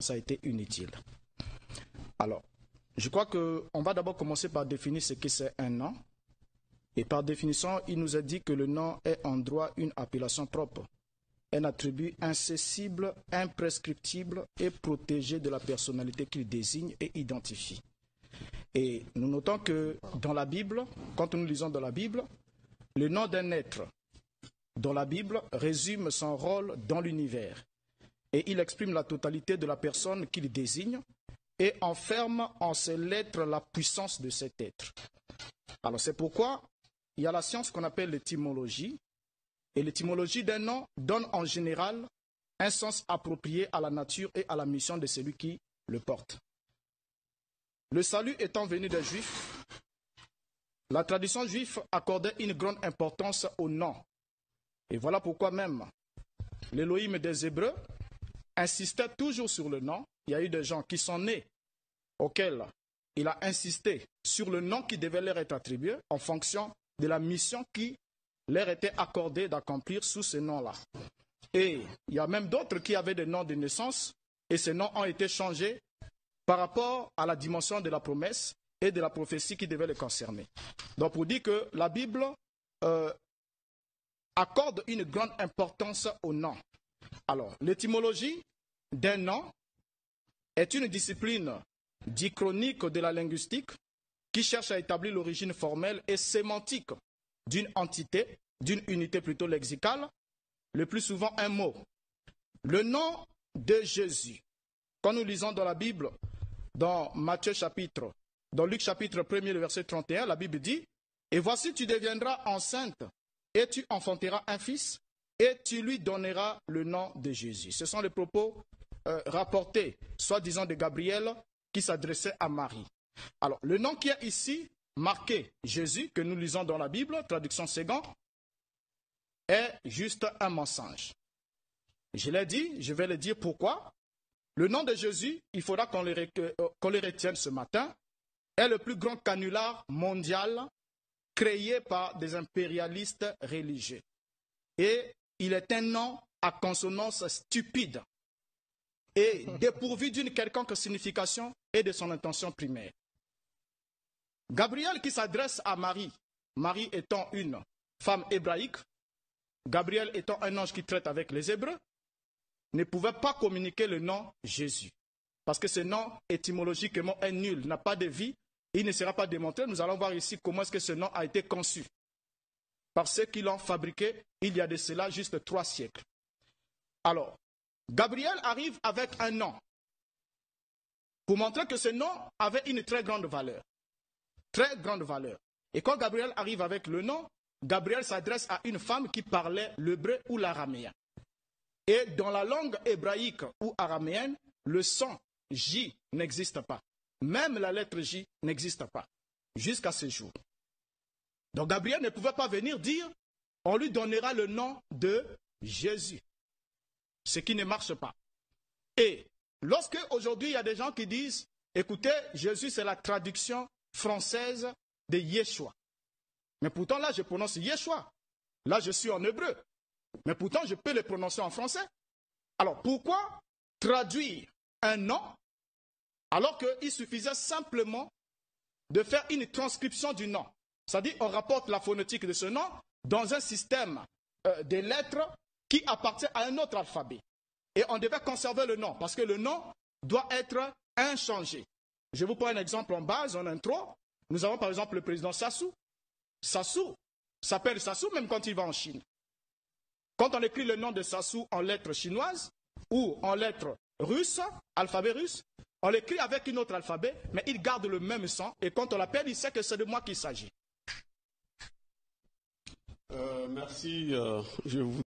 ça a été inutile. Alors, je crois qu'on va d'abord commencer par définir ce que c'est un nom. Et par définition, il nous a dit que le nom est en droit une appellation propre, un attribut incessible, imprescriptible et protégé de la personnalité qu'il désigne et identifie. Et nous notons que dans la Bible, quand nous lisons dans la Bible, le nom d'un être dans la Bible résume son rôle dans l'univers et il exprime la totalité de la personne qu'il désigne et enferme en ses lettres la puissance de cet être. Alors c'est pourquoi il y a la science qu'on appelle l'étymologie, et l'étymologie d'un nom donne en général un sens approprié à la nature et à la mission de celui qui le porte. Le salut étant venu des Juifs, la tradition juive accordait une grande importance au nom. Et voilà pourquoi même l'Élohim des Hébreux insistait toujours sur le nom. Il y a eu des gens qui sont nés auxquels il a insisté sur le nom qui devait leur être attribué en fonction de la mission qui leur était accordée d'accomplir sous ce nom-là. Et il y a même d'autres qui avaient des noms de naissance et ces noms ont été changés par rapport à la dimension de la promesse et de la prophétie qui devait les concerner. Donc on dit que la Bible euh, accorde une grande importance au nom. Alors, l'étymologie d'un nom est une discipline dichronique de la linguistique qui cherche à établir l'origine formelle et sémantique d'une entité, d'une unité plutôt lexicale, le plus souvent un mot. Le nom de Jésus, quand nous lisons dans la Bible, dans Matthieu chapitre, dans Luc chapitre 1er, le verset 31, la Bible dit, Et voici tu deviendras enceinte, et tu enfanteras un fils, et tu lui donneras le nom de Jésus. Ce sont les propos euh, rapporté, soi-disant de Gabriel, qui s'adressait à Marie. Alors, le nom qui est ici, marqué Jésus, que nous lisons dans la Bible, traduction seconde, est juste un mensonge. Je l'ai dit, je vais le dire pourquoi. Le nom de Jésus, il faudra euh, qu'on le retienne ce matin, est le plus grand canular mondial créé par des impérialistes religieux. Et il est un nom à consonance stupide et dépourvu d'une quelconque signification et de son intention primaire. Gabriel qui s'adresse à Marie, Marie étant une femme hébraïque, Gabriel étant un ange qui traite avec les Hébreux, ne pouvait pas communiquer le nom Jésus. Parce que ce nom étymologiquement est nul, n'a pas de vie, il ne sera pas démontré. Nous allons voir ici comment est-ce que ce nom a été conçu. Par ceux qui l'ont fabriqué, il y a de cela juste trois siècles. Alors, Gabriel arrive avec un nom pour montrer que ce nom avait une très grande valeur. Très grande valeur. Et quand Gabriel arrive avec le nom, Gabriel s'adresse à une femme qui parlait l'hébreu ou l'araméen. Et dans la langue hébraïque ou araméenne, le son J n'existe pas. Même la lettre J n'existe pas jusqu'à ce jour. Donc Gabriel ne pouvait pas venir dire, on lui donnera le nom de Jésus ce qui ne marche pas. Et lorsque aujourd'hui il y a des gens qui disent, écoutez, Jésus c'est la traduction française de Yeshua. Mais pourtant là je prononce Yeshua. Là je suis en hébreu. Mais pourtant je peux le prononcer en français. Alors pourquoi traduire un nom alors qu'il suffisait simplement de faire une transcription du nom. C'est-à-dire, on rapporte la phonétique de ce nom dans un système euh, des de lettres qui appartient à un autre alphabet. Et on devait conserver le nom, parce que le nom doit être inchangé. Je vous prends un exemple en base, en intro. Nous avons par exemple le président Sassou. Sassou s'appelle Sassou même quand il va en Chine. Quand on écrit le nom de Sassou en lettres chinoises ou en lettres russes, alphabet russe, on l'écrit avec un autre alphabet, mais il garde le même sang. Et quand on l'appelle, il sait que c'est de moi qu'il s'agit. Euh, merci. Euh, je vous...